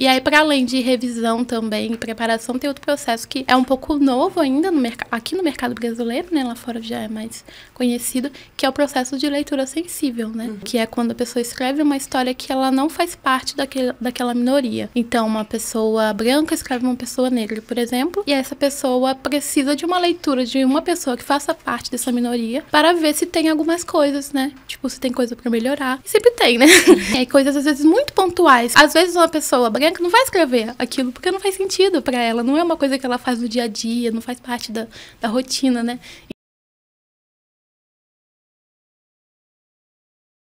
E aí, para além de revisão também preparação, tem outro processo que é um pouco novo ainda no aqui no mercado brasileiro, né? Lá fora já é mais conhecido, que é o processo de leitura sensível, né? Uhum. Que é quando a pessoa escreve uma história que ela não faz parte daquele, daquela minoria. Então, uma pessoa branca escreve uma pessoa negra, por exemplo, e essa pessoa precisa de uma leitura de uma pessoa que faça parte dessa minoria para ver se tem algumas coisas, né? Tipo, se tem coisa para melhorar. Sempre tem, né? aí, coisas às vezes muito pontuais. Às vezes uma pessoa branca Bianca não vai escrever aquilo porque não faz sentido para ela, não é uma coisa que ela faz no dia a dia, não faz parte da, da rotina, né?